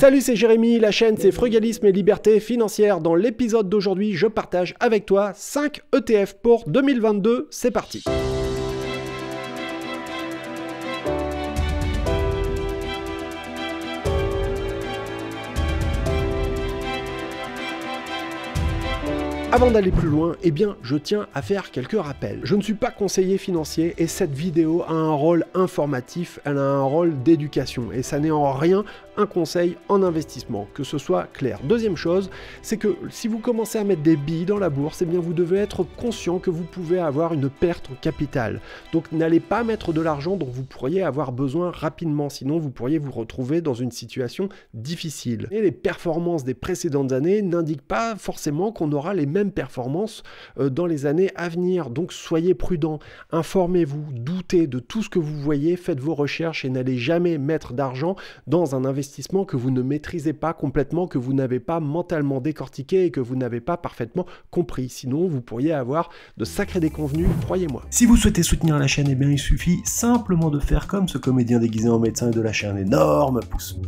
Salut, c'est Jérémy, la chaîne c'est Frugalisme et Liberté Financière. Dans l'épisode d'aujourd'hui, je partage avec toi 5 ETF pour 2022. C'est parti Avant d'aller plus loin, eh bien, je tiens à faire quelques rappels. Je ne suis pas conseiller financier et cette vidéo a un rôle informatif, elle a un rôle d'éducation et ça n'est en rien conseil en investissement, que ce soit clair. Deuxième chose, c'est que si vous commencez à mettre des billes dans la bourse, et eh bien vous devez être conscient que vous pouvez avoir une perte en capital. Donc n'allez pas mettre de l'argent dont vous pourriez avoir besoin rapidement, sinon vous pourriez vous retrouver dans une situation difficile. Et les performances des précédentes années n'indiquent pas forcément qu'on aura les mêmes performances euh, dans les années à venir. Donc soyez prudent, informez-vous, doutez de tout ce que vous voyez, faites vos recherches et n'allez jamais mettre d'argent dans un investissement que vous ne maîtrisez pas complètement, que vous n'avez pas mentalement décortiqué et que vous n'avez pas parfaitement compris. Sinon, vous pourriez avoir de sacrés déconvenus, croyez-moi. Si vous souhaitez soutenir la chaîne, et eh bien, il suffit simplement de faire comme ce comédien déguisé en médecin et de lâcher un énorme pouce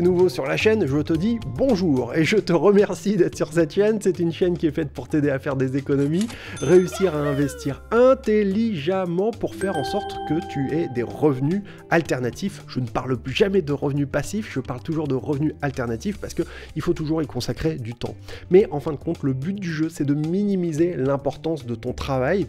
nouveau sur la chaîne, je te dis bonjour et je te remercie d'être sur cette chaîne. C'est une chaîne qui est faite pour t'aider à faire des économies, réussir à investir intelligemment pour faire en sorte que tu aies des revenus alternatifs. Je ne parle plus jamais de revenus passifs, je parle toujours de revenus alternatifs parce que il faut toujours y consacrer du temps. Mais en fin de compte, le but du jeu, c'est de minimiser l'importance de ton travail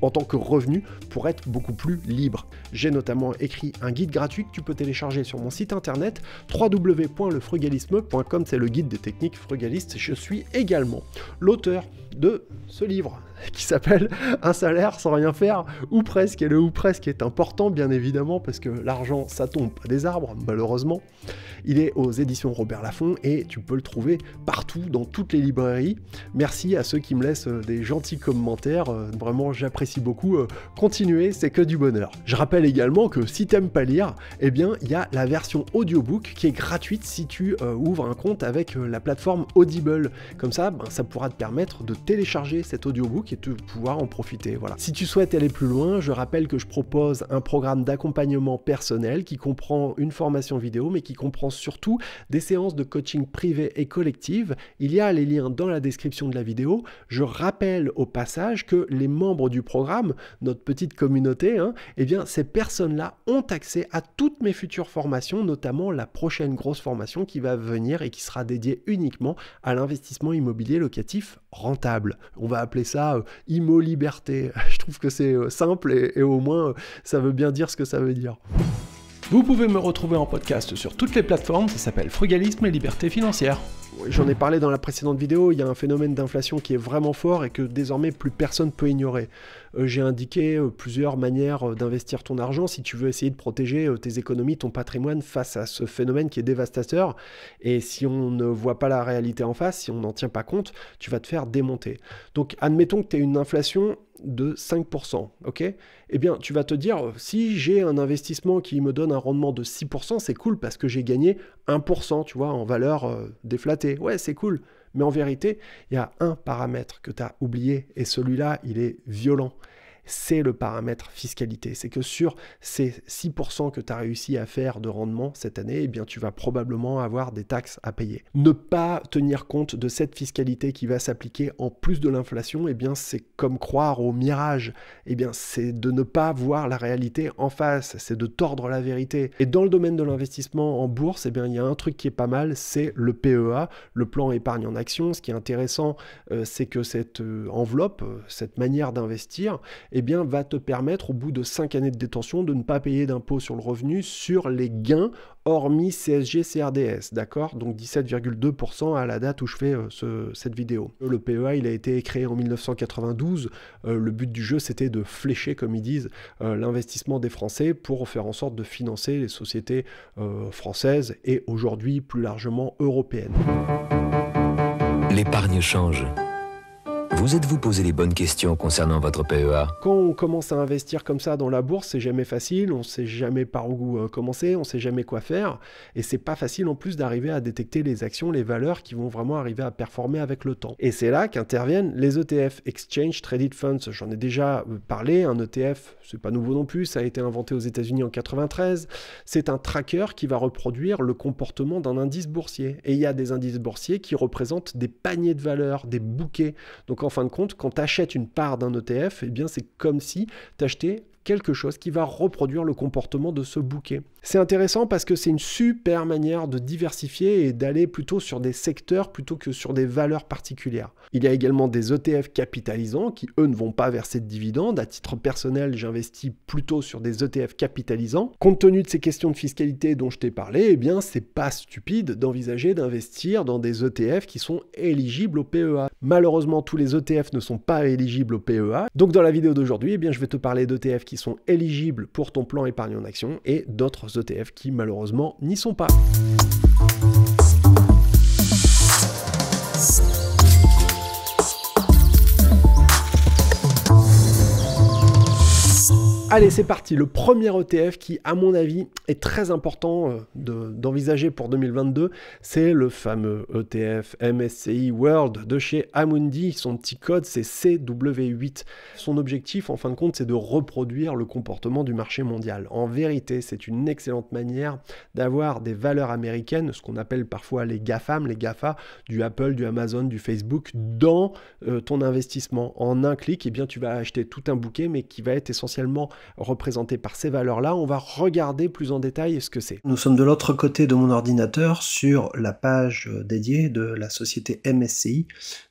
en tant que revenu pour être beaucoup plus libre. J'ai notamment écrit un guide gratuit que tu peux télécharger sur mon site internet 3 www.lefrugalisme.com, c'est le guide des techniques frugalistes. Je suis également l'auteur de ce livre, qui s'appelle Un salaire sans rien faire, ou presque. Et le ou presque est important, bien évidemment, parce que l'argent, ça tombe des arbres, malheureusement. Il est aux éditions Robert Laffont et tu peux le trouver partout, dans toutes les librairies. Merci à ceux qui me laissent euh, des gentils commentaires. Euh, vraiment, j'apprécie beaucoup. Euh, Continuez, c'est que du bonheur. Je rappelle également que si t'aimes pas lire, eh bien, il y a la version audiobook qui est gratuite si tu ouvres un compte avec la plateforme Audible. Comme ça, ben, ça pourra te permettre de télécharger cet audiobook et de pouvoir en profiter. Voilà. Si tu souhaites aller plus loin, je rappelle que je propose un programme d'accompagnement personnel qui comprend une formation vidéo, mais qui comprend surtout des séances de coaching privé et collective Il y a les liens dans la description de la vidéo. Je rappelle au passage que les membres du programme, notre petite communauté, hein, eh bien, ces personnes-là ont accès à toutes mes futures formations, notamment la prochaine grosse formation qui va venir et qui sera dédiée uniquement à l'investissement immobilier locatif rentable. On va appeler ça euh, IMO Liberté. Je trouve que c'est euh, simple et, au moins euh, ça veut bien dire ce que ça veut dire. Vous pouvez me retrouver en podcast sur toutes les plateformes, ça s'appelle Frugalisme et Liberté Financière j'en ai parlé dans la précédente vidéo, il y a un phénomène d'inflation qui est vraiment fort et que désormais plus personne peut ignorer. Euh, j'ai indiqué euh, plusieurs manières euh, d'investir ton argent si tu veux essayer de protéger tes économies, ton patrimoine face à ce phénomène qui est dévastateur. Et si on ne voit pas la réalité en face, si on n'en tient pas compte, tu vas te faire démonter. Donc admettons que tu aies une inflation de 5%, ok Eh bien, tu vas te dire, si j'ai un investissement qui me donne un rendement de 6%, c'est cool parce que j'ai gagné 1%, tu vois, en valeur déflatée. Ouais, c'est cool. Mais en vérité, il y a un paramètre que tu as oublié et celui-là, il est violent c'est le paramètre fiscalité. C'est que sur ces 6% que tu as réussi à faire de rendement cette année, eh bien, tu vas probablement avoir des taxes à payer. Ne pas tenir compte de cette fiscalité qui va s'appliquer en plus de l'inflation, eh bien, c'est comme croire au mirage. Eh bien, c'est de ne pas voir la réalité en face, c'est de tordre la vérité. Et dans le domaine de l'investissement en bourse, eh bien, il y a un truc qui est pas mal, c'est le PEA, le plan épargne en action. Ce qui est intéressant, euh, c'est que cette euh, enveloppe, euh, cette manière d'investir, eh bien, va te permettre, au bout de 5 années de détention, de ne pas payer d'impôt sur le revenu sur les gains, hormis CSG, CRDS, d'accord Donc 17,2% à la date où je fais euh, cette vidéo. Le PEA, il a été créé en 1992. Euh, le but du jeu, c'était de flécher, comme ils disent, euh, l'investissement des Français pour faire en sorte de financer les sociétés françaises et aujourd'hui, plus largement, européennes. L'épargne change. Vous êtes-vous posé les bonnes questions concernant votre PEA Quand on commence à investir comme ça dans la bourse, c'est jamais facile, on ne sait jamais par où euh, commencer, on ne sait jamais quoi faire, et c'est pas facile en plus d'arriver à détecter les actions, les valeurs qui vont vraiment arriver à performer avec le temps. Et c'est là qu'interviennent les ETF, Exchange Traded Funds. J'en ai déjà euh, parlé, un ETF, c'est pas nouveau non plus, ça a été inventé aux États-Unis en 93. C'est un tracker qui va reproduire le comportement d'un indice boursier. Et il y a des indices boursiers qui représentent des paniers de valeurs, des bouquets. Donc en fin de compte, quand tu achètes une part d'un ETF, eh bien c'est comme si tu achetais quelque chose qui va reproduire le comportement de ce bouquet. C'est intéressant parce que c'est une super manière de diversifier et d'aller plutôt sur des secteurs plutôt que sur des valeurs particulières. Il y a également des ETF capitalisants qui, eux, ne vont pas verser de dividendes. À titre personnel, j'investis plutôt sur des ETF capitalisants. Compte tenu de ces questions de fiscalité dont je t'ai parlé, eh bien, c'est pas stupide d'envisager d'investir dans des ETF qui sont éligibles au PEA. Malheureusement, tous les ETF ne sont pas éligibles au PEA. Donc, dans la vidéo d'aujourd'hui, eh bien, je vais te parler d'ETF qui sont éligibles pour ton plan épargne en action et d'autres ETF qui malheureusement n'y sont pas. Allez, c'est parti. Le premier ETF qui, à mon avis, est très important euh, d'envisager pour 2022, c'est le fameux ETF MSCI World de chez Amundi. Son petit code, c'est CW8. Son objectif, en fin de compte, c'est de reproduire le comportement du marché mondial. En vérité, c'est une excellente manière d'avoir des valeurs américaines, ce qu'on appelle parfois les GAFAM, les GAFA, du Apple, du Amazon, du Facebook, dans euh, ton investissement. En un clic, eh bien, tu vas acheter tout un bouquet, mais qui va être essentiellement représentés par ces valeurs-là. On va regarder plus en détail ce que c'est. Nous sommes de l'autre côté de mon ordinateur sur la page euh, dédiée de la société MSCI,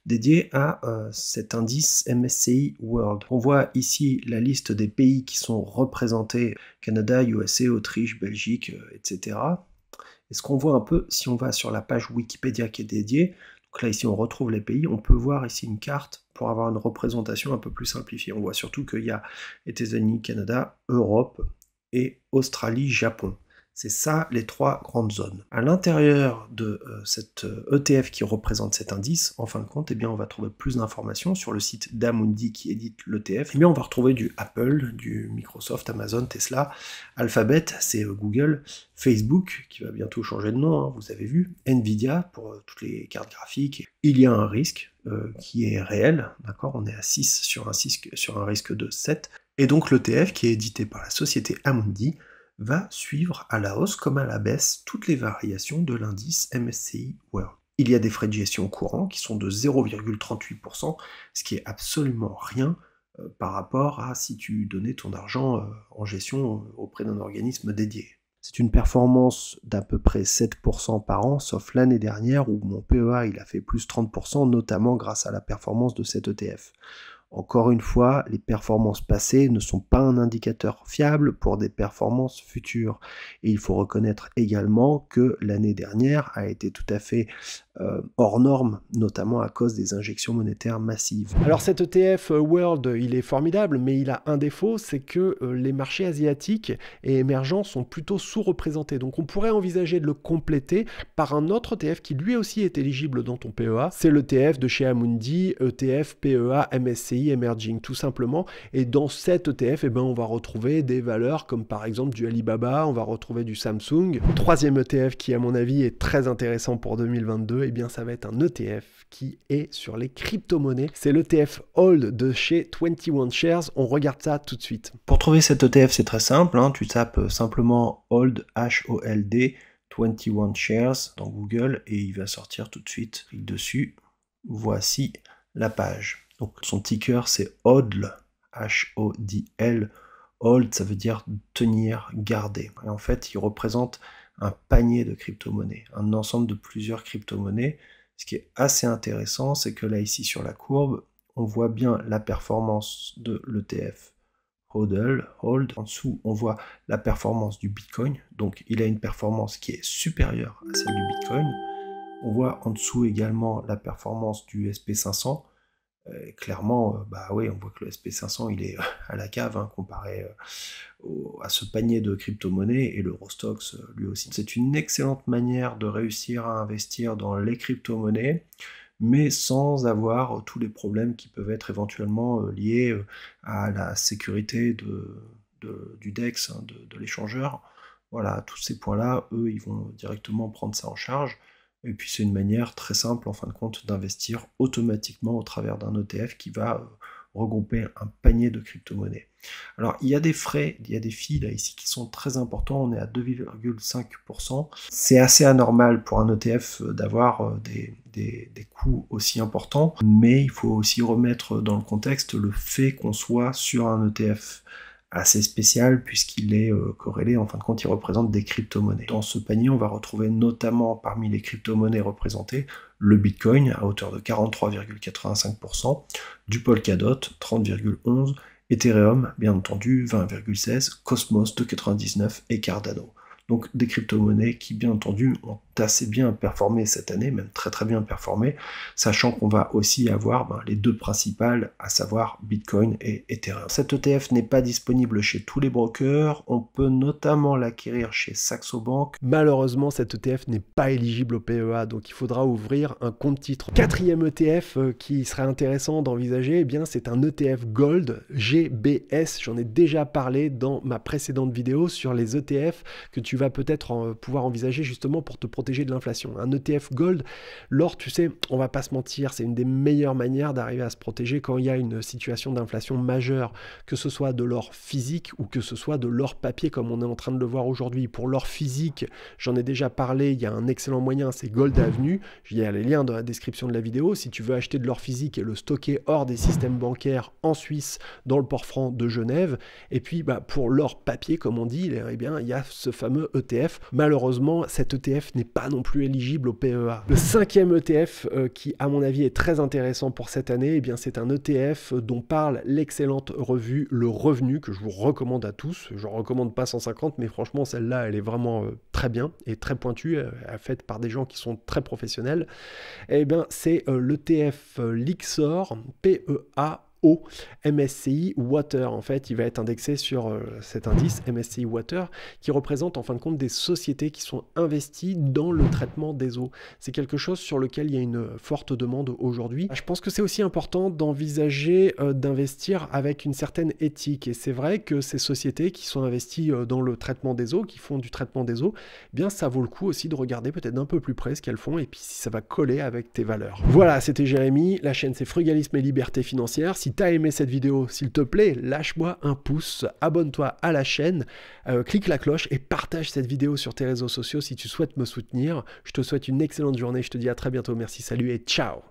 dédiée à euh, cet indice MSCI World. On voit ici la liste des pays qui sont représentés, Canada, USA, Autriche, Belgique, euh, etc. Et ce qu'on voit un peu, si on va sur la page Wikipédia qui est dédiée, donc là, ici, on retrouve les pays. On peut voir ici une carte pour avoir une représentation un peu plus simplifiée. On voit surtout qu'il y a États-Unis, Canada, Europe et Australie, Japon. C'est ça les trois grandes zones. À l'intérieur de euh, cet ETF euh, e qui représente cet indice, en fin de compte, eh bien, on va trouver plus d'informations sur le site d'Amundi qui édite l'ETF. Eh on va retrouver du Apple, du Microsoft, Amazon, Tesla, Alphabet, c'est euh, Google, Facebook qui va bientôt changer de nom, hein, vous avez vu, Nvidia pour toutes les cartes graphiques. Il y a un risque qui est réel, d'accord On est à 6 sur un, 6, sur un risque de 7. Et donc l'ETF qui est édité par la société Amundi va suivre à la hausse comme à la baisse toutes les variations de l'indice MSCI World. Il y a des frais de gestion courants qui sont de 0,38%, ce qui est absolument rien euh, par rapport à si tu donnais ton argent euh, en gestion euh, auprès d'un organisme dédié. C'est une performance d'à peu près 7% par an, sauf l'année dernière où mon PEA il a fait plus 30%, notamment grâce à la performance de cet ETF. Encore une fois, les performances passées ne sont pas un indicateur fiable pour des performances futures. Et il faut reconnaître également que l'année dernière a été tout à fait euh, hors normes, notamment à cause des injections monétaires massives. Alors cet ETF euh, World, il est formidable, mais il a un défaut, c'est que euh, les marchés asiatiques et émergents sont plutôt sous-représentés. Donc on pourrait envisager de le compléter par un autre ETF qui lui aussi est éligible dans ton PEA. C'est l'ETF de chez Amundi, ETF PEA MSCI Emerging, tout simplement. Et dans cet ETF, eh ben, on va retrouver des valeurs comme par exemple du Alibaba, on va retrouver du Samsung. Troisième ETF qui à mon avis est très intéressant pour 2022 eh bien ça va être un ETF qui est sur les crypto-monnaies. C'est l'ETF Hold de chez 21 Shares. On regarde ça tout de suite. Pour trouver cet ETF, c'est très simple. Hein. Tu tapes euh, simplement Hold, H-O-L-D, 21 Shares dans Google et il va sortir tout de suite. Clique dessus. Voici la page. Donc son ticker, c'est HODL, h o d Hold, ça veut dire tenir, garder. Et en fait, il représente un panier de crypto-monnaies, un ensemble de plusieurs crypto-monnaies. Ce qui est assez intéressant, c'est que là, ici, sur la courbe, on voit bien la performance de l'ETF HODL, HOLD. En dessous, on voit la performance du Bitcoin. Donc, il a une performance qui est supérieure à celle du Bitcoin. On voit en dessous également la performance du SP500. Euh, clairement, euh, bah oui, on voit que le SP500, il est euh, à la cave hein, comparé à ce panier de crypto-monnaies et l'Eurostox lui aussi. C'est une excellente manière de réussir à investir dans les crypto-monnaies, mais sans avoir tous les problèmes qui peuvent être éventuellement liés à la sécurité du DEX, hein, de, de l'échangeur. Voilà, tous ces points-là, eux, ils vont directement prendre ça en charge. Et puis c'est une manière très simple en fin de compte d'investir automatiquement au travers d'un ETF qui va euh, regrouper un panier de crypto-monnaies. Alors il y a des frais, il y a des fees ici qui sont très importants, on est à 2,5%. C'est assez anormal pour un ETF euh, d'avoir euh, des, des, coûts aussi importants, mais il faut aussi remettre dans le contexte le fait qu'on soit sur un ETF assez spécial puisqu'il est euh, corrélé, en fin de compte, il représente des crypto-monnaies. Dans ce panier, on va retrouver notamment parmi les crypto-monnaies représentées le Bitcoin à hauteur de 43,85%, du Polkadot 30,11%, Ethereum bien entendu 20,16%, Cosmos 2,99% et Cardano. Donc des crypto-monnaies qui bien entendu ont assez bien performé cette année, même très très bien performé, sachant qu'on va aussi avoir ben, les deux principales, à savoir Bitcoin et Ethereum. Cet ETF n'est pas disponible chez tous les brokers, on peut notamment l'acquérir chez Saxo Bank. Malheureusement, cet ETF n'est pas éligible au PEA, donc il faudra ouvrir un compte titre. Quatrième ETF euh, qui serait intéressant d'envisager, eh bien c'est un ETF Gold GBS. J'en ai déjà parlé dans ma précédente vidéo sur les ETF que tu vas peut-être pouvoir envisager justement pour te protéger de l'inflation. Un ETF gold, l'or, tu sais, on va pas se mentir, c'est une des meilleures manières d'arriver à se protéger quand il y a une situation d'inflation majeure, que ce soit de l'or physique ou que ce soit de l'or papier comme on est en train de le voir aujourd'hui. Pour l'or physique, j'en ai déjà parlé, il y a un excellent moyen, c'est Gold Avenue. Il ai les liens dans la description de la vidéo. Si tu veux acheter de l'or physique et le stocker hors des systèmes bancaires en Suisse, dans le port franc de Genève. Et puis bah, pour l'or papier, comme on dit, eh bien, il y a ce fameux ETF. Malheureusement, cet ETF n'est pas non plus éligible au PEA. Le cinquième ETF euh, qui, à mon avis, est très intéressant pour cette année, et eh bien c'est un ETF dont parle l'excellente revue Le Revenu, que je vous recommande à tous. Je ne recommande pas 150, mais franchement, celle-là, elle est vraiment euh, très bien et très pointue, euh, faite par des gens qui sont très professionnels. Eh bien, c'est l'ETF Lixor PEA MSCI Water. En fait, il va être indexé sur euh, cet indice MSCI Water qui représente en fin de compte des sociétés qui sont investies dans le traitement des eaux. C'est quelque chose sur lequel il y a une forte demande aujourd'hui. Je pense que c'est aussi important d'envisager euh, d'investir avec une certaine éthique. Et c'est vrai que ces sociétés qui sont investies euh, dans le traitement des eaux, qui font du traitement des eaux, eh bien ça vaut le coup aussi de regarder peut-être d'un peu plus près ce qu'elles font et puis si ça va coller avec tes valeurs. Voilà, c'était Jérémy. La chaîne c'est Frugalisme et Liberté Financière. Si si t'as aimé cette vidéo, s'il te plaît, lâche-moi un pouce, abonne-toi à la chaîne, euh, clique la cloche et partage cette vidéo sur tes réseaux sociaux si tu souhaites me soutenir. Je te souhaite une excellente journée, je te dis à très bientôt, merci, salut et ciao